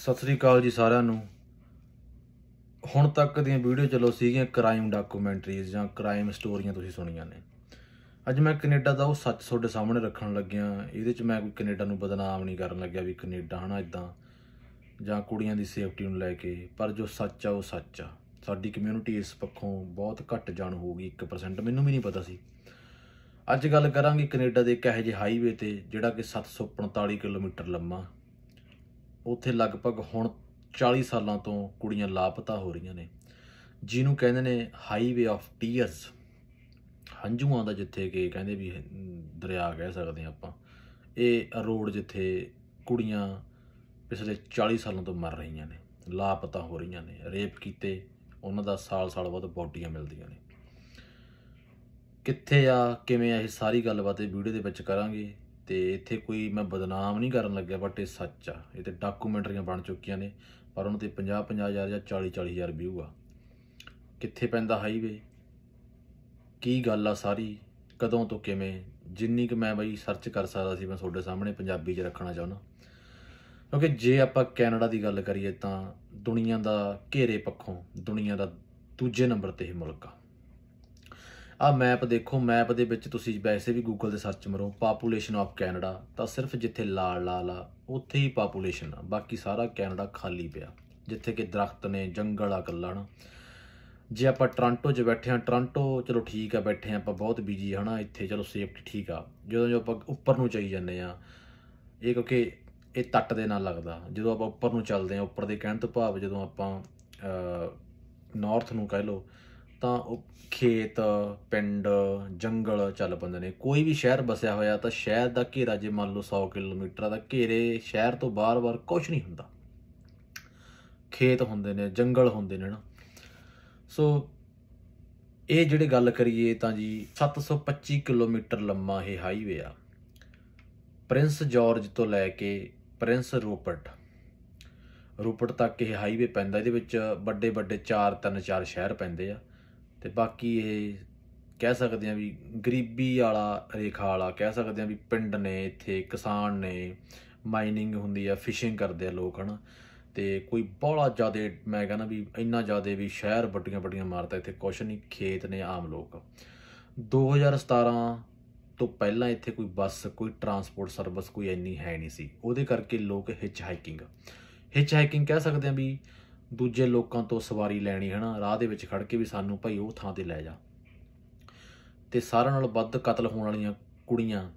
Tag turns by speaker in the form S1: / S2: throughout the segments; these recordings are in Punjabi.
S1: ਸਤਿ ਸ੍ਰੀ ਅਕਾਲ ਜੀ ਸਾਰਿਆਂ ਨੂੰ ਹੁਣ ਤੱਕ ਦੀਆਂ ਵੀਡੀਓ ਚਲੋ ਸੀਗੀਆਂ ਕ੍ਰਾਈਮ ਡਾਕੂਮੈਂਟਰੀਜ਼ ਜਾਂ ਕ੍ਰਾਈਮ ਸਟੋਰੀਆਂ ਤੁਸੀਂ ਸੁਣੀਆਂ ਨੇ ਅੱਜ ਮੈਂ ਕੈਨੇਡਾ ਦਾ ਉਹ ਸੱਚ ਤੁਹਾਡੇ ਸਾਹਮਣੇ ਰੱਖਣ ਲੱਗਿਆ ਇਹਦੇ ਚ ਮੈਂ ਕੋਈ ਕੈਨੇਡਾ ਨੂੰ ਬਦਨਾਮ ਨਹੀਂ ਕਰਨ ਲੱਗਿਆ ਵੀ ਕੈਨੇਡਾ ਹਨਾ ਇਦਾਂ ਜਾਂ ਕੁੜੀਆਂ ਦੀ ਸੇਫਟੀ ਨੂੰ ਲੈ ਕੇ ਪਰ ਜੋ ਸੱਚ ਆ ਉਹ ਸੱਚ ਆ ਸਾਡੀ ਕਮਿਊਨਿਟੀ ਇਸ ਪੱਖੋਂ ਬਹੁਤ ਘੱਟ ਜਾਣ ਹੋਊਗੀ 1% ਮੈਨੂੰ ਵੀ ਨਹੀਂ ਪਤਾ ਸੀ ਅੱਜ ਗੱਲ ਕਰਾਂਗੇ ਕੈਨੇਡਾ ਦੇ ਇੱਕ ਇਹੋ ਜਿਹੇ ਹਾਈਵੇ ਤੇ ਜਿਹੜਾ ਕਿ 745 ਕਿਲੋਮੀਟਰ ਲੰਮਾ ਉੱਥੇ ਲਗਭਗ ਹੁਣ 40 ਸਾਲਾਂ ਤੋਂ ਕੁੜੀਆਂ ਲਾਪਤਾ ਹੋ ਰਹੀਆਂ ਨੇ ਜਿਹਨੂੰ ਕਹਿੰਦੇ ਨੇ ਹਾਈਵੇ ਆਫ ਟੀਅਰਸ ਹੰਝੂਆਂ ਦਾ ਜਿੱਥੇ ਕਿ ਕਹਿੰਦੇ ਵੀ ਦਰਿਆ ਕਹਿ ਸਕਦੇ ਆਪਾਂ ਇਹ ਰੋਡ ਜਿੱਥੇ ਕੁੜੀਆਂ ਪਿਛਲੇ 40 ਸਾਲਾਂ ਤੋਂ ਮਰ ਰਹੀਆਂ ਨੇ ਲਾਪਤਾ ਹੋ ਰਹੀਆਂ ਨੇ ਰੇਪ ਕੀਤੇ ਉਹਨਾਂ ਦਾ ਸਾਲ-ਸਾਲ ਬਾਅਦ ਬੋਡੀਆਂ ਮਿਲਦੀਆਂ ਨੇ ਕਿੱਥੇ ਆ ਕਿਵੇਂ ਆ ਇਹ ਸਾਰੀ ਗੱਲਬਾਤ ਇਹ ਵੀਡੀਓ ਦੇ ਵਿੱਚ ਕਰਾਂਗੇ ਤੇ ਇੱਥੇ ਕੋਈ ਮੈਂ ਬਦਨਾਮ ਨਹੀਂ ਕਰਨ ਲੱਗਿਆ ਬਟ ਇਹ ਸੱਚ ਆ ਇਹ ਤੇ ਡਾਕੂਮੈਂਟਰੀਆਂ ਬਣ ਚੁੱਕੀਆਂ ਨੇ ਪਰ ਉਹਨਾਂ ਤੇ 50 50000 ਜਾਂ 40 40000 ਵਿਊ ਆ ਕਿੱਥੇ ਪੈਂਦਾ ਹਾਈਵੇ ਕੀ ਗੱਲ ਆ ਸਾਰੀ ਕਦੋਂ ਤੋਂ ਕਿਵੇਂ ਜਿੰਨੀ ਕਿ ਮੈਂ ਬਈ ਸਰਚ ਕਰ ਸਕਦਾ ਸੀ ਮੈਂ ਤੁਹਾਡੇ ਸਾਹਮਣੇ ਪੰਜਾਬੀ 'ਚ ਰੱਖਣਾ ਚਾਹੁੰਦਾ ਕਿਉਂਕਿ ਜੇ ਆਪਾਂ ਕੈਨੇਡਾ ਦੀ ਗੱਲ ਕਰੀਏ ਤਾਂ ਦੁਨੀਆ ਦਾ ਘੇਰੇ ਪੱਖੋਂ ਦੁਨੀਆ ਦਾ ਦੂਜੇ ਨੰਬਰ ਤੇ ਇਹ ਮੁਲਕ ਆ ਆ ਮੈਪ ਦੇਖੋ ਮੈਪ ਦੇ ਵਿੱਚ ਤੁਸੀਂ ਵੈਸੇ ਵੀ ਗੂਗਲ ਤੇ ਸਰਚ ਮਰੋ ਪਾਪੂਲੇਸ਼ਨ ਆਫ ਕੈਨੇਡਾ ਤਾਂ ਸਿਰਫ ਜਿੱਥੇ ਲਾਲ ਲਾਲ ਆ ਉੱਥੇ ਹੀ ਪਾਪੂਲੇਸ਼ਨ ਆ ਬਾਕੀ ਸਾਰਾ ਕੈਨੇਡਾ ਖਾਲੀ ਪਿਆ ਜਿੱਥੇ ਕਿ ਦਰਖਤ ਨੇ ਜੰਗਲ ਆ ਕੱਲਣ ਜੇ ਆਪਾਂ ਟ੍ਰਾਂਟੋ 'ਚ ਬੈਠੇ ਆ ਟ੍ਰਾਂਟੋ ਚਲੋ ਠੀਕ ਆ ਬੈਠੇ ਆ ਆਪਾਂ ਬਹੁਤ ਬਿਜੀ ਹਨਾ ਇੱਥੇ ਚਲੋ ਸੇਫਟੀ ਠੀਕ ਆ ਜਦੋਂ ਜੋ ਆਪਾਂ ਉੱਪਰ ਨੂੰ ਚਾਈ ਜਾਂਦੇ ਆ ਇਹ ਕਿਉਂਕਿ ਇਹ ਤੱਟ ਦੇ ਨਾਲ ਲੱਗਦਾ ਜਦੋਂ ਆਪਾਂ ਉੱਪਰ ਨੂੰ ਚੱਲਦੇ ਆ ਉੱਪਰ ਦੇ ਕਹਿਣ ਤੋਂ ਭਾਵ ਜਦੋਂ ਆਪਾਂ ਨਾਰਥ ਨੂੰ ਕਹਿ ਲਓ ਤਾਂ ਉਹ ਖੇਤ ਪਿੰਡ ਜੰਗਲ ਚੱਲ ਪੈਂਦੇ ਨੇ ਕੋਈ ਵੀ ਸ਼ਹਿਰ ਬਸਿਆ ਹੋਇਆ ਤਾਂ ਸ਼ਹਿਰ ਦਾ ਘੇਰਾ ਜੇ ਮੰਨ ਲਓ 100 ਕਿਲੋਮੀਟਰ ਦਾ ਘੇਰੇ ਸ਼ਹਿਰ ਤੋਂ ਬਾਹਰ-ਬਾਹਰ ਕੁਝ ਨਹੀਂ ਹੁੰਦਾ ਖੇਤ ਹੁੰਦੇ ਨੇ ਜੰਗਲ ਹੁੰਦੇ ਨੇ ਨਾ ਸੋ ਇਹ ਜਿਹੜੇ ਗੱਲ ਕਰੀਏ ਤਾਂ ਜੀ 725 ਕਿਲੋਮੀਟਰ ਲੰਮਾ ਇਹ ਹਾਈਵੇ ਆ ਪ੍ਰਿੰਸ ਜਾਰਜ ਤੋਂ ਲੈ ਕੇ ਪ੍ਰਿੰਸ ਰੂਪਰਟ ਰੂਪਰਟ ਤੱਕ ਇਹ ਹਾਈਵੇ ਪੈਂਦਾ ਇਹਦੇ ਵਿੱਚ ਵੱਡੇ ਵੱਡੇ 4 3 4 ਸ਼ਹਿਰ ਪੈਂਦੇ ਆ ਤੇ ਬਾਕੀ ਇਹ ਕਹਿ ਸਕਦੇ ਆ ਵੀ ਗਰੀਬੀ ਵਾਲਾ ਰੇਖਾ ਵਾਲਾ ਕਹਿ ਸਕਦੇ ਆ ਵੀ ਪਿੰਡ ਨੇ ਇੱਥੇ ਕਿਸਾਨ ਨੇ ਮਾਈਨਿੰਗ ਹੁੰਦੀ ਆ ਫਿਸ਼ਿੰਗ ਕਰਦੇ ਆ ਲੋਕ ਹਨ ਤੇ ਕੋਈ ਬਹੁਤਾ ਜ਼ਿਆਦਾ ਮੈਂ ਕਹਿੰਦਾ ਵੀ ਇੰਨਾ ਜ਼ਿਆਦਾ ਵੀ ਸ਼ਹਿਰ ਵੱਡੀਆਂ ਵੱਡੀਆਂ ਮਾਰਤਾ ਇੱਥੇ ਕੁਛ ਨਹੀਂ ਖੇਤ ਨੇ ਆਮ ਲੋਕ 2017 ਤੋਂ ਪਹਿਲਾਂ ਇੱਥੇ ਕੋਈ ਬੱਸ ਕੋਈ ਟਰਾਂਸਪੋਰਟ ਸਰਵਿਸ ਕੋਈ ਇੰਨੀ ਹੈ ਨਹੀਂ ਸੀ ਉਹਦੇ ਕਰਕੇ ਲੋਕ ਹਿਚ ਹਾਈਕਿੰਗ ਹਿਚ ਹਾਈਕਿੰਗ ਕਹਿ ਸਕਦੇ ਆ ਵੀ ਦੂਜੇ ਲੋਕਾਂ ਤੋਂ ਸਵਾਰੀ ਲੈਣੀ ਹਨਾ ਰਾਹ ਦੇ ਵਿੱਚ ਖੜ ਕੇ ਵੀ ਸਾਨੂੰ ਭਾਈ ਉਹ ਥਾਂ ਤੇ ਲੈ ਜਾ ਤੇ ਸਾਰਿਆਂ ਨਾਲ ਵੱਧ ਕਤਲ ਹੋਣ ਵਾਲੀਆਂ ਕੁੜੀਆਂ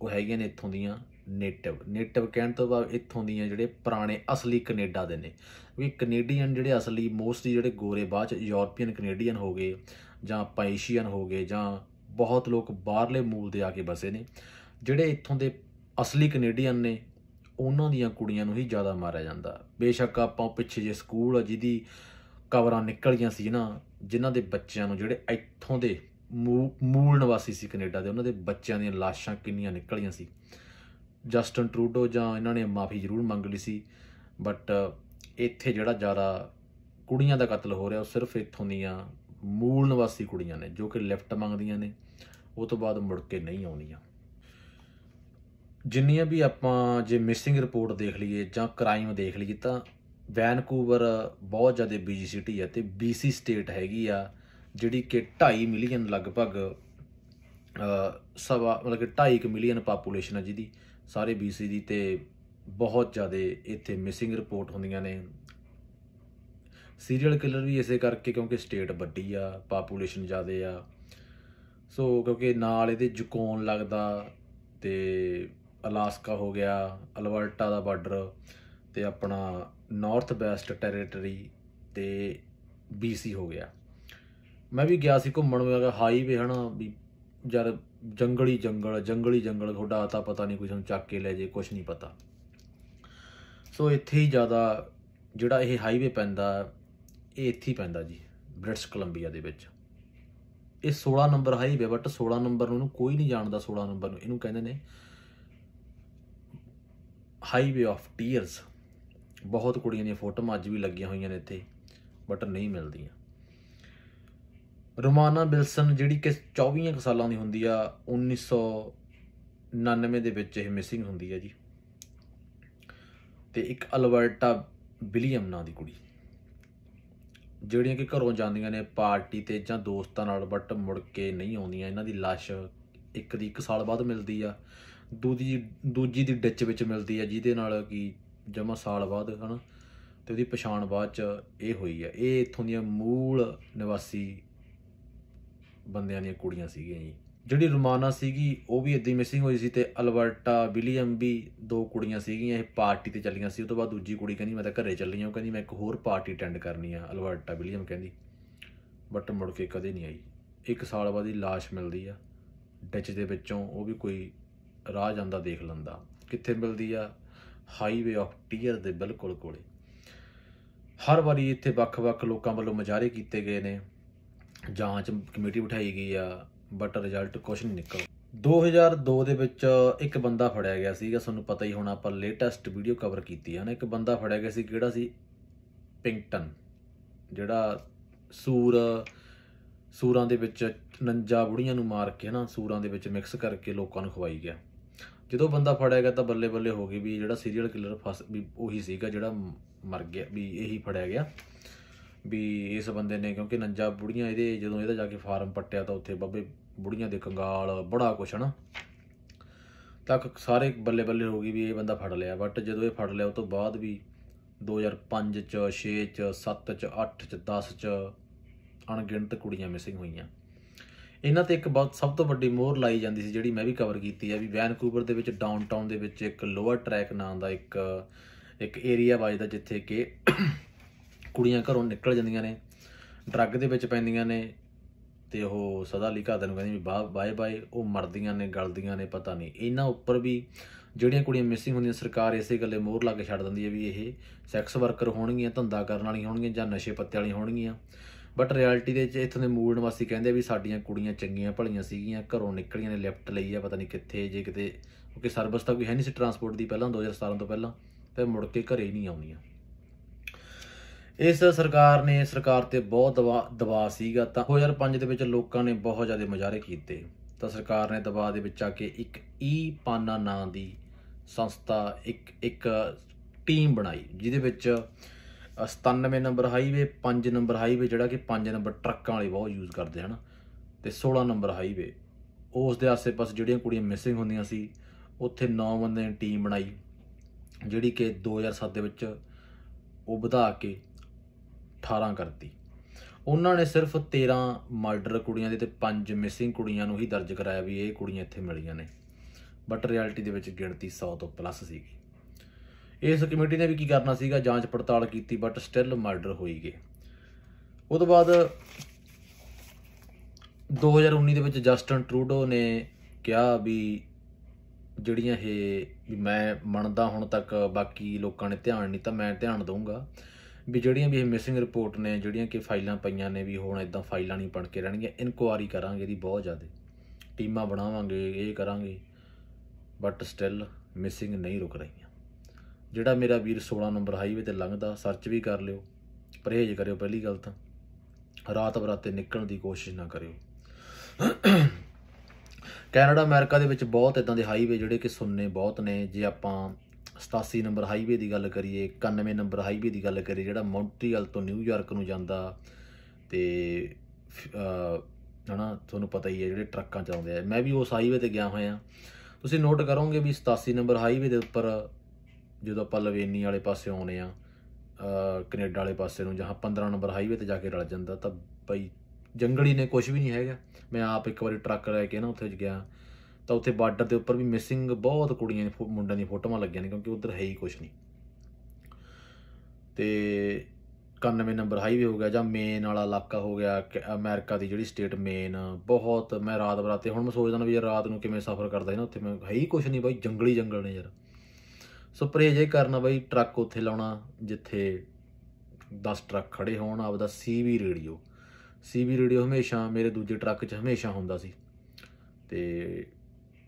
S1: ਉਹ ਹੈਗੀਆਂ ਨੇ ਇੱਥੋਂ ਦੀਆਂ ਨੇਟਿਵ ਨੇਟਿਵ ਕਹਿਣ ਤੋਂ ਬਾਅਦ ਇੱਥੋਂ ਦੀਆਂ ਜਿਹੜੇ ਪੁਰਾਣੇ ਅਸਲੀ ਕੈਨੇਡਾ ਦੇ ਨੇ ਵੀ ਕੈਨੇਡੀਅਨ ਜਿਹੜੇ ਅਸਲੀ ਮੋਸਟਲੀ ਜਿਹੜੇ ਗੋਰੇ ਬਾਅਦ ਚ ਯੂਰੋਪੀਅਨ ਕੈਨੇਡੀਅਨ ਹੋ ਗਏ ਜਾਂ ਪਾਈਸ਼ੀਅਨ ਹੋ ਗਏ ਜਾਂ ਬਹੁਤ ਲੋਕ ਬਾਹਰਲੇ ਮੂਲ ਦੇ ਆ ਕੇ ਬਸੇ ਨੇ ਜਿਹੜੇ ਇੱਥੋਂ ਦੇ ਅਸਲੀ ਕੈਨੇਡੀਅਨ ਨੇ ਉਹਨਾਂ ਦੀਆਂ ਕੁੜੀਆਂ ਨੂੰ ਹੀ ਜ਼ਿਆਦਾ ਮਾਰਿਆ ਜਾਂਦਾ ਬੇਸ਼ੱਕ ਆਪਾਂ ਪਿੱਛੇ ਜੇ ਸਕੂਲ ਆ ਜਿਹਦੀ ਕਵਰਾਂ ਨਿਕਲੀਆਂ ਸੀ ਨਾ ਜਿਨ੍ਹਾਂ ਦੇ ਬੱਚਿਆਂ ਨੂੰ ਜਿਹੜੇ ਇੱਥੋਂ ਦੇ ਮੂਲ ਨਿਵਾਸੀ ਸੀ ਕੈਨੇਡਾ ਦੇ ਉਹਨਾਂ ਦੇ ਬੱਚਿਆਂ ਦੀਆਂ ਲਾਸ਼ਾਂ ਕਿੰਨੀਆਂ ਨਿਕਲੀਆਂ ਸੀ ਜਸਟਨ ਟਰੂਡੋ ਜਾਂ ਇਹਨਾਂ ਨੇ ਮਾਫੀ ਜ਼ਰੂਰ ਮੰਗ ਲਈ ਸੀ ਬਟ ਇੱਥੇ ਜਿਹੜਾ ਜ਼ਿਆਦਾ ਕੁੜੀਆਂ ਦਾ ਕਤਲ ਹੋ ਰਿਹਾ ਉਹ ਸਿਰਫ ਇੱਥੋਂ ਦੀਆਂ ਮੂਲ ਨਿਵਾਸੀ ਕੁੜੀਆਂ ਨੇ ਜੋ ਕਿ ਲਿਫਟ ਮੰਗਦੀਆਂ ਨੇ ਉਹ ਤੋਂ ਬਾਅਦ ਮੁੜ ਕੇ ਨਹੀਂ ਆਉਣੀਆਂ ਜਿੰਨੀਆਂ ਵੀ ਆਪਾਂ ਜੇ ਮਿਸਿੰਗ ਰਿਪੋਰਟ ਦੇਖ ਲਈਏ ਜਾਂ ਕ੍ਰਾਈਮ ਦੇਖ ਲਈਏ ਤਾਂ ਵੈਨਕੂਵਰ ਬਹੁਤ ਜ਼ਿਆਦਾ ਬੀਜੀ ਸਿਟੀ ਹੈ ਤੇ ਬੀਸੀ ਸਟੇਟ ਹੈਗੀ ਆ ਜਿਹੜੀ ਕਿ 2.5 ਮਿਲੀਅਨ ਲਗਭਗ ਸਵਾ ਮਤਲਬ ਕਿ 2.5 ਮਿਲੀਅਨ ਪਾਪੂਲੇਸ਼ਨ ਹੈ ਜਿਹਦੀ ਸਾਰੇ ਬੀਸੀ ਦੀ ਤੇ ਬਹੁਤ ਜ਼ਿਆਦਾ ਇੱਥੇ ਮਿਸਿੰਗ ਰਿਪੋਰਟ ਹੁੰਦੀਆਂ ਨੇ ਸੀਰੀਅਲ ਕਿਲਰ ਵੀ ਇਸੇ ਕਰਕੇ ਕਿਉਂਕਿ ਸਟੇਟ ਵੱਡੀ ਆ ਪਾਪੂਲੇਸ਼ਨ ਜ਼ਿਆਦਾ ਆ ਸੋ ਕਿਉਂਕਿ ਨਾਲ ਇਹਦੇ ਜਕੋਨ ਲੱਗਦਾ ਤੇ ਅਲਾਸਕਾ ਹੋ ਗਿਆ ਅਲਬਰਟਾ ਦਾ ਬਾਰਡਰ ਤੇ ਆਪਣਾ ਨਾਰਥ ਵੈਸਟ ਟੈਰੀਟਰੀ ਤੇ BC ਹੋ ਗਿਆ ਮੈਂ ਵੀ ਗਿਆ ਸੀ ਘੁੰਮਣ ਵਾਲਾ ਹਾਈਵੇ ਹਨਾ ਵੀ ਜਦ ਜੰਗਲੀ ਜੰਗਲ ਜੰਗਲੀ ਜੰਗਲ ਥੋੜਾ ਆਤਾ ਪਤਾ ਨਹੀਂ ਕੁਝ ਨੂੰ ਚੱਕ ਕੇ ਲੈ ਜੇ ਕੁਝ ਨਹੀਂ ਪਤਾ ਸੋ ਇੱਥੇ ਹੀ ਜ਼ਿਆਦਾ ਜਿਹੜਾ ਇਹ ਹਾਈਵੇ ਪੈਂਦਾ ਇਹ ਇੱਥੇ ਹੀ ਪੈਂਦਾ ਜੀ ਬ੍ਰਿਟਿਸ਼ ਕੋਲੰਬੀਆ ਦੇ ਵਿੱਚ ਇਹ 16 ਨੰਬਰ ਹਾਈਵੇ ਬਟ 16 ਨੰਬਰ ਨੂੰ ਕੋਈ ਨਹੀਂ ਜਾਣਦਾ 16 ਨੰਬਰ ਨੂੰ ਇਹਨੂੰ ਕਹਿੰਦੇ ਨੇ ਹਾਈਵੇ ਆਫ ਟੀਅਰਸ ਬਹੁਤ ਕੁੜੀਆਂ ਦੀਆਂ ਫੋਟੋਆਂ ਅੱਜ ਵੀ ਲੱਗੀਆਂ ਹੋਈਆਂ ਨੇ ਇੱਥੇ ਬਟ ਨਹੀਂ ਮਿਲਦੀਆਂ ਰੋਮਾਨਾ ਬਿਲਸਨ ਜਿਹੜੀ ਕਿ 24 ਸਾਲਾਂ ਦੀ ਹੁੰਦੀ ਆ 1999 ਦੇ ਵਿੱਚ ਇਹ ਮਿਸਿੰਗ ਹੁੰਦੀ ਆ ਜੀ ਤੇ ਇੱਕ ਅਲਬਰਟਾ ਵਿਲੀਅਮ ਨਾਂ ਦੀ ਕੁੜੀ ਜਿਹੜੀਆਂ ਕਿ ਘਰੋਂ ਜਾਂਦੀਆਂ ਨੇ ਪਾਰਟੀ ਤੇ ਜਾਂ ਦੋਸਤਾਂ ਨਾਲ ਬਟ ਮੁੜ ਕੇ ਨਹੀਂ ਆਉਂਦੀਆਂ ਇਹਨਾਂ ਦੀ ਲਾਸ਼ ਇੱਕ ਦੀ ਇੱਕ ਸਾਲ ਬਾਅਦ ਮਿਲਦੀ ਆ ਦੂਜੀ ਦੂਜੀ ਦੀ ਡਿੱਚ ਵਿੱਚ ਮਿਲਦੀ ਹੈ ਜਿਹਦੇ ਨਾਲ ਕਿ ਜਮਾ ਸਾਲ ਬਾਅਦ ਹਨ ਤੇ ਉਹਦੀ ਪਛਾਣ ਬਾਅਦ ਚ ਇਹ ਹੋਈ ਹੈ ਇਹ ਇਥੋਂ ਦੀਆਂ ਮੂਲ ਨਿਵਾਸੀ ਬੰਦਿਆਂ ਦੀਆਂ ਕੁੜੀਆਂ ਸੀਗੀਆਂ ਜੀ ਜਿਹੜੀ ਰੁਮਾਨਾ ਸੀਗੀ ਉਹ ਵੀ ਇਦਾਂ ਮਿਸਿੰਗ ਹੋਈ ਸੀ ਤੇ ਅਲਬਰਟਾ ਵਿਲੀਅਮ ਵੀ ਦੋ ਕੁੜੀਆਂ ਸੀਗੀਆਂ ਇਹ ਪਾਰਟੀ ਤੇ ਚੱਲੀਆਂ ਸੀ ਉਸ ਤੋਂ ਬਾਅਦ ਦੂਜੀ ਕੁੜੀ ਕਹਿੰਦੀ ਮੈਂ ਤਾਂ ਘਰੇ ਚੱਲੀ ਆ ਉਹ ਕਹਿੰਦੀ ਮੈਂ ਇੱਕ ਹੋਰ ਪਾਰਟੀ ਅਟੈਂਡ ਕਰਨੀ ਆ ਅਲਬਰਟਾ ਵਿਲੀਅਮ ਕਹਿੰਦੀ ਬਟ ਮੁੜ ਕੇ ਕਦੇ ਨਹੀਂ ਆਈ ਇੱਕ ਸਾਲ ਬਾਅਦ ਹੀ লাশ ਮਿਲਦੀ ਆ ਡਿਚ ਦੇ ਵਿੱਚੋਂ ਉਹ ਵੀ ਕੋਈ ਰਾਹ ਜਾਂਦਾ ਦੇਖ ਲੰਦਾ ਕਿੱਥੇ ਮਿਲਦੀ ਆ ਹਾਈਵੇ ਆਫ ਟੀਅਰ ਦੇ ਬਿਲਕੁਲ ਕੋਲੇ ਹਰ ਵਾਰੀ ਇੱਥੇ ਵੱਖ-ਵੱਖ ਲੋਕਾਂ ਵੱਲੋਂ ਮਜਾਰੇ ਕੀਤੇ ਗਏ ਨੇ ਜਾਂਚ ਕਮੇਟੀ ਬਿਠਾਈ ਗਈ ਆ ਬਟ ਰਿਜ਼ਲਟ ਕੁਝ ਨਹੀਂ ਨਿਕਲ 2002 ਦੇ ਵਿੱਚ ਇੱਕ ਬੰਦਾ ਫੜਿਆ ਗਿਆ ਸੀਗਾ ਤੁਹਾਨੂੰ ਪਤਾ ਹੀ ਹੋਣਾ ਆਪਾਂ ਲੇਟੈਸਟ ਵੀਡੀਓ ਕਵਰ ਕੀਤੀ ਹੈ ਨਾ ਇੱਕ ਬੰਦਾ ਫੜਿਆ ਗਿਆ ਸੀ ਕਿਹੜਾ ਸੀ ਪਿੰਕਟਨ ਜਿਹੜਾ ਸੂਰ ਸੂਰਾਂ ਦੇ ਵਿੱਚ 49 ਬੁੜੀਆਂ ਨੂੰ ਮਾਰ ਕੇ ਨਾ ਸੂਰਾਂ ਦੇ ਵਿੱਚ ਮਿਕਸ ਕਰਕੇ ਲੋਕਾਂ ਨੂੰ ਖਵਾਈ ਗਿਆ ਜਦੋਂ ਬੰਦਾ ਫੜਿਆ ਗਿਆ ਤਾਂ ਬੱਲੇ ਬੱਲੇ ਹੋ ਗਈ ਵੀ ਜਿਹੜਾ ਸੀਰੀਅਲ ਕਿਲਰ ਫਸ ਵੀ ਉਹੀ ਸੀਗਾ ਜਿਹੜਾ ਮਰ ਗਿਆ ਵੀ ਇਹੀ ਫੜਿਆ ਗਿਆ ਵੀ ਇਸ ਬੰਦੇ ਨੇ ਕਿਉਂਕਿ ਨੰਜਾ ਬੁੜੀਆਂ ਇਹਦੇ ਜਦੋਂ ਇਹਦਾ ਜਾ ਕੇ ਫਾਰਮ ਪੱਟਿਆ ਤਾਂ ਉੱਥੇ ਬੱਬੇ ਬੁੜੀਆਂ ਦੇ ਕੰਗਾਲ ਬੜਾ ਕੁਛ ਹਨ ਤੱਕ ਸਾਰੇ ਬੱਲੇ ਬੱਲੇ ਹੋ ਗਈ ਵੀ ਇਹ ਬੰਦਾ ਫੜ ਲਿਆ ਬਟ ਜਦੋਂ ਇਹ ਫੜ ਲਿਆ ਉਸ ਤੋਂ ਬਾਅਦ ਵੀ 2005 ਚ 6 ਚ 7 ਚ 8 ਚ 10 ਚ ਅਣਗਿਣਤ ਕੁੜੀਆਂ ਮਿਸਿੰਗ ਹੋਈਆਂ ਇਹਨਾਂ ਤੇ ਇੱਕ ਬਹੁਤ ਸਭ ਤੋਂ ਵੱਡੀ ਮੋਹਰ ਲਾਈ ਜਾਂਦੀ ਸੀ ਜਿਹੜੀ ਮੈਂ ਵੀ ਕਵਰ ਕੀਤੀ ਹੈ ਵੀ ਵੈਨਕੂਵਰ ਦੇ ਵਿੱਚ ਡਾਊਨਟਾਊਨ ਦੇ ਵਿੱਚ ਇੱਕ ਲੋਅਰ ਟਰੈਕ ਨਾਮ ਦਾ ਇੱਕ ਇੱਕ ਏਰੀਆ ਵੱਜਦਾ ਜਿੱਥੇ ਕਿ ਕੁੜੀਆਂ ਘਰੋਂ ਨਿਕਲ ਜਾਂਦੀਆਂ ਨੇ ਡਰੱਗ ਦੇ ਵਿੱਚ ਪੈਂਦੀਆਂ ਨੇ ਤੇ ਉਹ ਸਦਾ ਲਈ ਘਾਦਨ ਕਹਿੰਦੀ ਵੀ ਬਾਏ ਬਾਏ ਉਹ ਮਰਦੀਆਂ ਨੇ ਗਲਦੀਆਂ ਨੇ ਪਤਾ ਨਹੀਂ ਇਹਨਾਂ ਉੱਪਰ ਵੀ ਜਿਹੜੀਆਂ ਕੁੜੀਆਂ ਮਿਸਿੰਗ ਹੁੰਦੀਆਂ ਸਰਕਾਰ ਇਸੇ ਗੱਲੇ ਮੋਹਰ ਲਾ ਕੇ ਛੱਡ ਦਿੰਦੀ ਹੈ ਵੀ ਇਹ ਸੈਕਸ ਵਰਕਰ ਹੋਣਗੀਆਂ ਧੰਦਾ ਕਰਨ ਵਾਲੀਆਂ ਹੋਣਗੀਆਂ ਜਾਂ ਨਸ਼ੇ ਪੱਤੇ ਵਾਲੀਆਂ ਹੋਣਗੀਆਂ ਬਟ ਰਿਐਲਿਟੀ ਦੇ ਵਿੱਚ ਇਥੋਂ ਦੇ ਮੂਲ ਨਿਵਾਸੀ ਕਹਿੰਦੇ ਵੀ ਸਾਡੀਆਂ ਕੁੜੀਆਂ ਚੰਗੀਆਂ ਭਲੀਆਂ ਸੀਗੀਆਂ ਘਰੋਂ ਨਿਕਲੀਆਂ ਨੇ ਲਿਫਟ ਲਈ ਆ ਪਤਾ ਨਹੀਂ ਕਿੱਥੇ ਜੇ ਕਿਤੇ ਕਿਉਂਕਿ ਸਰਵਿਸ ਤਾਂ ਕੋਈ ਹੈ ਨਹੀਂ ਸੀ ਟਰਾਂਸਪੋਰਟ ਦੀ ਪਹਿਲਾਂ 2017 ਤੋਂ ਪਹਿਲਾਂ ਫਿਰ ਮੁੜ ਕੇ ਘਰੇ ਨਹੀਂ ਆਉਂਦੀਆਂ ਇਸ ਸਰਕਾਰ ਨੇ ਸਰਕਾਰ ਤੇ ਬਹੁਤ ਦਬਾਅ ਸੀਗਾ ਤਾਂ 2005 ਦੇ ਵਿੱਚ ਲੋਕਾਂ ਨੇ ਬਹੁਤ ਜ਼ਿਆਦਾ ਮੁਜ਼ਾਹਰੇ ਕੀਤੇ ਤਾਂ ਸਰਕਾਰ ਨੇ ਦਬਾਅ ਦੇ ਵਿੱਚ ਆ ਕੇ ਇੱਕ ਈ ਪਾਨਾ ਨਾਂ ਦੀ ਸੰਸਥਾ ਇੱਕ ਇੱਕ ਟੀਮ ਬਣਾਈ ਜਿਹਦੇ ਵਿੱਚ 97 ਨੰਬਰ ਹਾਈਵੇ 5 ਨੰਬਰ ਹਾਈਵੇ ਜਿਹੜਾ ਕਿ 5 ਨੰਬਰ ਟਰੱਕਾਂ ਵਾਲੇ ਬਹੁਤ ਯੂਜ਼ ਕਰਦੇ ਹਨ ਤੇ 16 ਨੰਬਰ ਹਾਈਵੇ ਉਸ ਦੇ ਆਸ-ਪਾਸ ਜਿਹੜੀਆਂ ਕੁੜੀਆਂ ਮਿਸਿੰਗ ਹੁੰਦੀਆਂ ਸੀ ਉੱਥੇ 9 ਬੰਦੇ ਨੇ ਟੀਮ ਬਣਾਈ ਜਿਹੜੀ ਕਿ 2007 ਦੇ ਵਿੱਚ ਉਹ ਵਧਾ ਕੇ 18 ਕਰਤੀ ਉਹਨਾਂ ਨੇ ਸਿਰਫ 13 ਮਰਡਰ ਕੁੜੀਆਂ ਦੇ ਤੇ 5 ਮਿਸਿੰਗ ਕੁੜੀਆਂ ਨੂੰ ਹੀ ਦਰਜ ਕਰਾਇਆ ਵੀ ਇਹ ਕੁੜੀਆਂ ਇੱਥੇ ਮਿਲੀਆਂ ਨੇ ਬਟ ਰਿਐਲਿਟੀ ਦੇ ਵਿੱਚ ਗਿਣਤੀ 100 ਤੋਂ ਪਲੱਸ ਸੀਗੀ ਇਸ ਕਮੇਟੀ ਨੇ ਵੀ ਕੀ ਕਰਨਾ ਸੀਗਾ ਜਾਂਚ ਪੜਤਾਲ ਕੀਤੀ ਬਟ ਸਟਿਲ ਮਰਡਰ ਹੋਈ ਗਏ ਉਸ ਤੋਂ ਬਾਅਦ 2019 ਦੇ ਵਿੱਚ ਜਸਟਨ ਟਰੂਡੋ ਨੇ ਕਿਹਾ ਵੀ ਜਿਹੜੀਆਂ ਇਹ ਵੀ ਮੈਂ ਮੰਨਦਾ ਹੁਣ ਤੱਕ ਬਾਕੀ ਲੋਕਾਂ ਨੇ ਧਿਆਨ ਨਹੀਂ ਤਾਂ ਮੈਂ ਧਿਆਨ ਦਊਂਗਾ ਵੀ ਜਿਹੜੀਆਂ ਵੀ ਇਹ ਮਿਸਿੰਗ ਰਿਪੋਰਟ ਨੇ ਜਿਹੜੀਆਂ ਕਿ ਫਾਈਲਾਂ ਪਈਆਂ ਨੇ ਵੀ ਹੁਣ ਇਦਾਂ ਫਾਈਲਾਂ ਨਹੀਂ ਪੜ ਕੇ ਰਹਿਣਗੀਆਂ ਇਨਕੁਆਰੀ ਕਰਾਂਗੇ ਦੀ ਬਹੁਤ ਜ਼ਿਆਦਾ ਟੀਮਾਂ ਬਣਾਵਾਂਗੇ ਇਹ ਕਰਾਂਗੇ ਬਟ ਸਟਿਲ ਮਿਸਿੰਗ ਨਹੀਂ ਰੁਕ ਰਹੀ ਜਿਹੜਾ ਮੇਰਾ ਵੀਰ 16 ਨੰਬਰ ਹਾਈਵੇ ਤੇ ਲੰਘਦਾ ਸਰਚ ਵੀ ਕਰ ਲਿਓ ਪਰਹੇਜ਼ ਕਰਿਓ ਪਹਿਲੀ ਗੱਲ ਤਾਂ ਰਾਤ ਬਰਾਤੇ ਨਿਕਲਣ ਦੀ ਕੋਸ਼ਿਸ਼ ਨਾ ਕਰਿਓ ਕੈਨੇਡਾ ਅਮਰੀਕਾ ਦੇ ਵਿੱਚ ਬਹੁਤ ਇਦਾਂ ਦੇ ਹਾਈਵੇ ਜਿਹੜੇ ਕਿ ਸੁੰਨੇ ਬਹੁਤ ਨੇ ਜੇ ਆਪਾਂ 87 ਨੰਬਰ ਹਾਈਵੇ ਦੀ ਗੱਲ ਕਰੀਏ 91 ਨੰਬਰ ਹਾਈਵੇ ਦੀ ਗੱਲ ਕਰੀਏ ਜਿਹੜਾ ਮੌਂਟਰੀਅਲ ਤੋਂ ਨਿਊਯਾਰਕ ਨੂੰ ਜਾਂਦਾ ਤੇ ਹਨਾ ਤੁਹਾਨੂੰ ਪਤਾ ਹੀ ਹੈ ਜਿਹੜੇ ਟਰੱਕਾਂ ਚਲਾਉਂਦੇ ਆ ਮੈਂ ਵੀ ਉਸ ਹਾਈਵੇ ਤੇ ਗਿਆ ਹੋਇਆ ਤੁਸੀਂ ਨੋਟ ਕਰੋਗੇ ਵੀ 87 ਨੰਬਰ ਹਾਈਵੇ ਦੇ ਉੱਪਰ ਜਦੋਂ ਆਪਾਂ ਲਵੇਨੀ ਵਾਲੇ ਪਾਸੇ ਆਉਨੇ ਆ ਕੈਨੇਡਾ ਵਾਲੇ ਪਾਸੇ ਨੂੰ ਜਹਾਂ 15 ਨੰਬਰ ਹਾਈਵੇ ਤੇ ਜਾ ਕੇ ਰਲ ਜਾਂਦਾ ਤਾਂ ਬਈ ਜੰਗਲੀ ਨੇ ਕੁਝ ਵੀ ਨਹੀਂ ਹੈਗਾ ਮੈਂ ਆਪ ਇੱਕ ਵਾਰੀ ਟਰੱਕ ਲੈ ਕੇ ਨਾ ਉੱਥੇ ਗਿਆ ਤਾਂ ਉੱਥੇ ਬਾਰਡਰ ਦੇ ਉੱਪਰ ਵੀ ਮਿਸਿੰਗ ਬਹੁਤ ਕੁੜੀਆਂ ਦੀ ਮੁੰਡਿਆਂ ਦੀਆਂ ਫੋਟੋਆਂ ਲੱਗੀਆਂ ਨੇ ਕਿਉਂਕਿ ਉਧਰ ਹੈ ਹੀ ਕੁਝ ਨਹੀਂ ਤੇ 91 ਨੰਬਰ ਹਾਈਵੇ ਹੋ ਗਿਆ ਜਾਂ ਮੇਨ ਵਾਲਾ ਇਲਾਕਾ ਹੋ ਗਿਆ ਅਮਰੀਕਾ ਦੀ ਜਿਹੜੀ ਸਟੇਟ ਮੇਨ ਬਹੁਤ ਮੈਂ ਰਾਤ ਬਰਾਤੇ ਹੁਣ ਮੈਂ ਸੋਚਦਾ ਨਾ ਵੀ ਯਾਰ ਰਾਤ ਨੂੰ ਕਿਵੇਂ ਸਫ਼ਰ ਕਰਦਾ ਹੈ ਨਾ ਉੱਥੇ ਮੈਂ ਹੈ ਹੀ ਕੁਝ ਨਹੀਂ ਬਾਈ ਜੰਗਲੀ ਜੰਗਲ ਨੇ ਯਾਰ ਸੋ ਪਰਹੇਜ ਕਰਨਾ ਬਈ ਟਰੱਕ ਉੱਥੇ ਲਾਉਣਾ ਜਿੱਥੇ 10 ਟਰੱਕ ਖੜੇ ਹੋਣ ਆਪਦਾ ਸੀਵੀ ਰੇਡੀਓ ਸੀਵੀ ਰੇਡੀਓ ਹਮੇਸ਼ਾ ਮੇਰੇ ਦੂਜੇ ਟਰੱਕ 'ਚ ਹਮੇਸ਼ਾ ਹੁੰਦਾ ਸੀ ਤੇ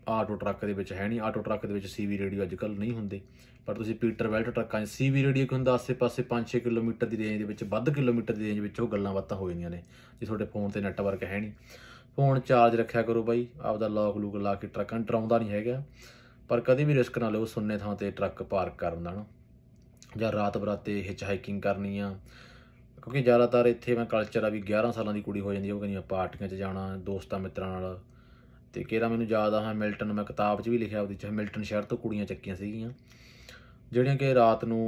S1: ਆਟੋ ਟਰੱਕ ਦੇ ਵਿੱਚ ਹੈ ਨਹੀਂ ਆਟੋ ਟਰੱਕ ਦੇ ਵਿੱਚ ਸੀਵੀ ਰੇਡੀਓ ਅੱਜ ਕੱਲ ਨਹੀਂ ਹੁੰਦੇ ਪਰ ਤੁਸੀਂ ਪੀਟਰ ਵੈਲਟ ਟਰੱਕਾਂ 'ਚ ਸੀਵੀ ਰੇਡੀਓ ਕਿ ਹੁੰਦਾ ਆਸੇ-ਪਾਸੇ 5-6 ਕਿਲੋਮੀਟਰ ਦੀ ਰੇਂਜ ਦੇ ਵਿੱਚ ਵੱਧ ਕਿਲੋਮੀਟਰ ਦੀ ਰੇਂਜ ਵਿੱਚ ਉਹ ਗੱਲਾਂ ਬਾਤਾਂ ਹੋ ਜਾਂਦੀਆਂ ਨੇ ਜੇ ਤੁਹਾਡੇ ਫੋਨ ਤੇ ਨੈਟਵਰਕ ਹੈ ਨਹੀਂ ਫੋਨ ਚਾਰਜ ਰੱਖਿਆ ਕਰੋ ਬਾਈ ਆਪਦਾ ਲੌਕ ਲੂਕ ਲਾ ਕੇ ਟਰੱਕਾਂ ਡਰਾਉਂਦਾ ਨਹੀਂ ਹੈਗਾ ਪਰ ਕਦੇ ਵੀ ਰਿਸਕ ਨਾ ਲਓ ਸੁੰਨੇ ਥਾਂ ਤੇ ਟਰੱਕ ਪਾਰਕ ਕਰਨ ਦਾ ਨਾ ਜਾਂ ਰਾਤ ਬਰਾਤੇ ਹਿਚ ਹਾਈਕਿੰਗ ਕਰਨੀ ਆ ਕਿਉਂਕਿ ਜ਼ਿਆਦਾਤਰ ਇੱਥੇ ਮੈਂ ਕਲਚਰ ਆ ਵੀ 11 ਸਾਲਾਂ ਦੀ ਕੁੜੀ ਹੋ ਜਾਂਦੀ ਉਹ ਕਹਿੰਦੀ ਆ ਪਾਰਟੀਆਂ 'ਚ ਜਾਣਾ ਦੋਸਤਾਂ ਮਿੱਤਰਾਂ ਨਾਲ ਤੇ ਕਿਹੜਾ ਮੈਨੂੰ ਯਾਦ ਆ ਹੈਮਿਲਟਨ ਮੈਂ ਕਿਤਾਬ 'ਚ ਵੀ ਲਿਖਿਆ ਉਹਦੇ 'ਚ ਹੈਮਿਲਟਨ ਸ਼ਹਿਰ ਤੋਂ ਕੁੜੀਆਂ ਚੱਕੀਆਂ ਸੀਗੀਆਂ ਜਿਹੜੀਆਂ ਕਿ ਰਾਤ ਨੂੰ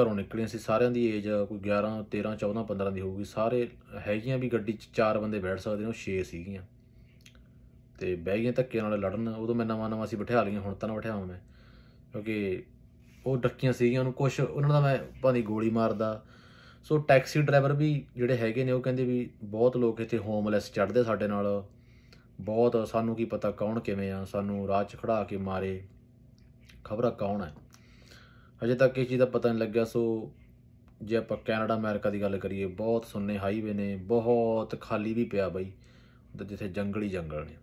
S1: ਘਰੋਂ ਨਿਕਲੀਆਂ ਸੀ ਸਾਰਿਆਂ ਦੀ ਏਜ ਕੋਈ 11 13 14 15 ਦੀ ਹੋਊਗੀ ਸਾਰੇ ਹੈਗੀਆਂ ਵੀ ਗੱਡੀ 'ਚ ਚਾਰ ਬੰਦੇ ਬੈਠ ਸਕਦੇ ਨੇ ਉਹ 6 ਸੀਗੀਆਂ ਤੇ ਬਹਿ ਗਏ ਧੱਕੇ ਨਾਲ ਲੜਨ ਉਦੋਂ ਮੈਂ ਨਵਾਂ ਨਵਾਂ ਸੀ ਬਿਠਾ ਲਈਆਂ ਹੁਣ ਤਾਂ ਨਾ ਬਿਠਾਵਾਂ ਮੈਂ ਕਿਉਂਕਿ ਉਹ ਡੱਕੀਆਂ ਸੀਗੀਆਂ ਉਹਨੂੰ ਕੁਛ ਉਹਨਾਂ ਦਾ ਮੈਂ ਪਾਣੀ ਗੋਲੀ ਮਾਰਦਾ ਸੋ ਟੈਕਸੀ ਡਰਾਈਵਰ ਵੀ ਜਿਹੜੇ ਹੈਗੇ ਨੇ ਉਹ ਕਹਿੰਦੇ ਵੀ ਬਹੁਤ ਲੋਕ ਇੱਥੇ ਹੋਮਲੈਸ ਚੜਦੇ ਸਾਡੇ ਨਾਲ ਬਹੁਤ ਸਾਨੂੰ ਕੀ ਪਤਾ ਕੌਣ ਕਿਵੇਂ ਆ ਸਾਨੂੰ ਰਾਹ 'ਚ ਖੜਾ ਕੇ ਮਾਰੇ ਖਬਰਾਂ ਕੌਣ ਹੈ ਅਜੇ ਤੱਕ ਇਹ ਚੀਜ਼ ਦਾ ਪਤਾ ਨਹੀਂ ਲੱਗਿਆ ਸੋ ਜੇ ਆਪਾਂ ਕੈਨੇਡਾ ਅਮਰੀਕਾ ਦੀ ਗੱਲ ਕਰੀਏ ਬਹੁਤ ਸੁੰਨੇ ਹਾਈਵੇ ਨੇ ਬਹੁਤ ਖਾਲੀ ਵੀ ਪਿਆ ਬਾਈ ਜਿੱਥੇ ਜੰਗਲੀ ਜੰਗਲ ਨੇ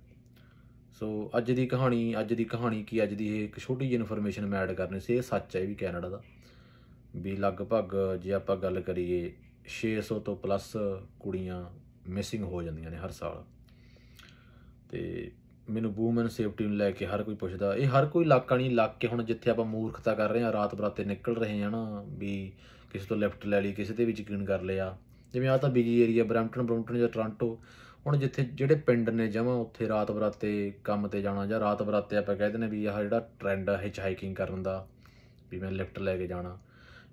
S1: ਸੋ ਅੱਜ ਦੀ ਕਹਾਣੀ ਅੱਜ ਦੀ ਕਹਾਣੀ ਕੀ ਅੱਜ ਦੀ ਇਹ ਇੱਕ ਛੋਟੀ ਜਿਹੀ ਇਨਫੋਰਮੇਸ਼ਨ ਮੈਂ ਐਡ ਕਰਨੀ ਸੀ ਇਹ ਸੱਚ ਹੈ ਵੀ ਕੈਨੇਡਾ ਦਾ ਵੀ ਲਗਭਗ ਜੇ ਆਪਾਂ ਗੱਲ ਕਰੀਏ 600 ਤੋਂ ਪਲੱਸ ਕੁੜੀਆਂ ਮਿਸਿੰਗ ਹੋ ਜਾਂਦੀਆਂ ਨੇ ਹਰ ਸਾਲ ਤੇ ਮੈਨੂੰ ਵੂਮਨ ਸੇਫਟੀ ਨੂੰ ਲੈ ਕੇ ਹਰ ਕੋਈ ਪੁੱਛਦਾ ਇਹ ਹਰ ਕੋਈ ਇਲਾਕਾ ਨਹੀਂ ਕੇ ਹੁਣ ਜਿੱਥੇ ਆਪਾਂ ਮੂਰਖਤਾ ਕਰ ਰਹੇ ਆ ਰਾਤ ਬਰਾਤੇ ਨਿਕਲ ਰਹੇ ਆ ਨਾ ਵੀ ਕਿਸੇ ਤੋਂ ਲੈਫਟ ਲੈ ਲਈ ਕਿਸੇ ਦੇ ਵਿੱਚ ਯਕੀਨ ਕਰ ਲਿਆ ਜਿਵੇਂ ਆ ਤਾਂ ਬਿਜੀ ਏਰੀਆ ਬ੍ਰੈਂਪਟਨ ਬ੍ਰੈਂਟਨ ਜਾਂ ਟੋਰਾਂਟੋ ਹੁਣ ਜਿੱਥੇ ਜਿਹੜੇ ਪਿੰਡ ਨੇ ਜਮਾ ਉੱਥੇ ਰਾਤ ਬਰਾਤੇ ਕੰਮ ਤੇ ਜਾਣਾ ਜਾਂ ਰਾਤ ਬਰਾਤੇ ਆਪਾਂ ਕਹਿੰਦੇ ਨੇ ਵੀ ਆਹ ਜਿਹੜਾ ਟ੍ਰੈਂਡ ਹੈ ਹਿਚ ਹਾਈਕਿੰਗ ਕਰਨ ਦਾ ਵੀ ਮੈਂ ਲਿਫਟ ਲੈ ਕੇ ਜਾਣਾ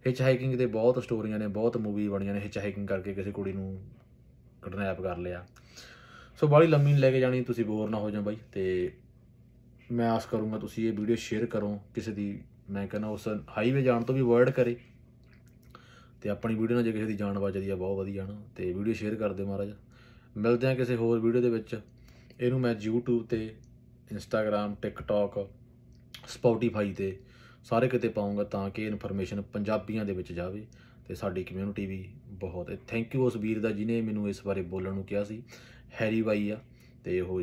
S1: ਹਿਚ ਹਾਈਕਿੰਗ ਦੇ ਬਹੁਤ ਸਟੋਰੀਆਂ ਨੇ ਬਹੁਤ ਮੂਵੀ ਬਣੀਆਂ ਨੇ ਹਿਚ ਹਾਈਕਿੰਗ ਕਰਕੇ ਕਿਸੇ ਕੁੜੀ ਨੂੰ ਕਿਡਨੈਪ ਕਰ ਲਿਆ ਸੋ ਬਾਲੀ ਲੰਮੀ ਲੈ ਕੇ ਜਾਣੀ ਤੁਸੀਂ ਬੋਰ ਨਾ ਹੋ ਜਾਓ ਬਾਈ ਤੇ ਮੈਂ ਆਸ ਕਰੂੰਗਾ ਤੁਸੀਂ ਇਹ ਵੀਡੀਓ ਸ਼ੇਅਰ ਕਰੋ ਕਿਸੇ ਦੀ ਮੈਂ ਕਹਿੰਦਾ ਉਸ ਹਾਈਵੇ ਜਾਣ ਤੋਂ ਵੀ ਵਰਡ ਕਰੇ ਤੇ ਆਪਣੀ ਵੀਡੀਓ ਨਾਲ ਜੇ ਕਿਸੇ ਦੀ ਜਾਨ ਬਚਦੀ ਆ ਬਹੁਤ ਵਧੀਆ ਨਾ ਤੇ ਵੀਡੀਓ ਸ਼ੇਅਰ ਕਰ ਦਿਓ ਮਹਾਰਾਜ ਮਿਲਦੇ ਹਾਂ ਕਿਸੇ ਹੋਰ ਵੀਡੀਓ ਦੇ ਵਿੱਚ ਇਹਨੂੰ ਮੈਂ YouTube ਤੇ Instagram TikTok Spotify ਤੇ ਸਾਰੇ ਕਿਤੇ ਪਾਉਂਗਾ ਤਾਂ ਕਿ ਇਨਫੋਰਮੇਸ਼ਨ ਪੰਜਾਬੀਆਂ ਦੇ ਵਿੱਚ ਜਾਵੇ ਤੇ ਸਾਡੀ ਕਮਿਊਨਿਟੀ ਵੀ ਬਹੁਤ ਹੈ ਥੈਂਕ ਯੂ ਉਸ ਵੀਰ ਦਾ ਜਿਨੇ ਮੈਨੂੰ ਇਸ ਬਾਰੇ ਬੋਲਣ ਨੂੰ ਕਿਹਾ ਸੀ ਹੈਰੀ ਬਾਈ ਆ ਤੇ ਉਹ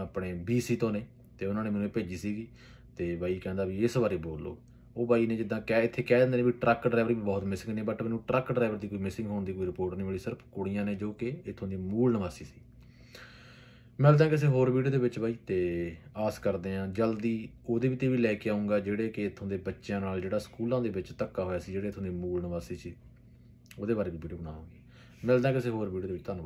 S1: ਆਪਣੇ BC ਤੋਂ ਨੇ ਤੇ ਉਹਨਾਂ ਨੇ ਮੈਨੂੰ ਭੇਜੀ ਸੀਗੀ ਤੇ ਬਾਈ ਕਹਿੰਦਾ ਵੀ ਇਸ ਬਾਰੇ ਬੋਲੋ ਉਹ ਬਾਈ ਨੇ ਜਿੱਦਾਂ ਕਹਿ ਇੱਥੇ ਕਹਿ ਦਿੰਦੇ ਨੇ ਵੀ ਟਰੱਕ ਡਰਾਈਵਰ ਵੀ ਬਹੁਤ ਮਿਸਿੰਗ ਨੇ ਬਟ ਮੈਨੂੰ ਟਰੱਕ ਡਰਾਈਵਰ ਦੀ ਕੋਈ ਮਿਸਿੰਗ ਹੋਣ ਦੀ ਕੋਈ ਰਿਪੋਰਟ ਨਹੀਂ ਮਿਲੀ ਸਿਰਫ ਕੁੜੀਆਂ ਨੇ ਜੋ ਕਿ ਇਥੋਂ ਦੇ ਮੂਲ ਨਿਵਾਸੀ ਸੀ ਮਿਲਦਾ ਕਿਸੇ ਹੋਰ ਵੀਡੀਓ ਦੇ ਵਿੱਚ ਬਾਈ ਤੇ ਆਸ ਕਰਦੇ ਆ ਜਲਦੀ ਉਹਦੇ ਵੀ ਤੇ ਵੀ ਲੈ ਕੇ ਆਉਂਗਾ ਜਿਹੜੇ ਕਿ ਇਥੋਂ ਦੇ ਬੱਚਿਆਂ ਨਾਲ ਜਿਹੜਾ ਸਕੂਲਾਂ ਦੇ ਵਿੱਚ ਧੱਕਾ ਹੋਇਆ ਸੀ ਜਿਹੜੇ ਇਥੋਂ ਦੇ ਮੂਲ ਨਿਵਾਸੀ ਸੀ ਉਹਦੇ ਬਾਰੇ ਵੀ ਵੀਡੀਓ ਬਣਾਵਾਂਗੇ ਮਿਲਦਾ ਕਿਸੇ ਹੋਰ ਵੀਡੀਓ ਦੇ ਵਿੱਚ ਤੁਹਾਨੂੰ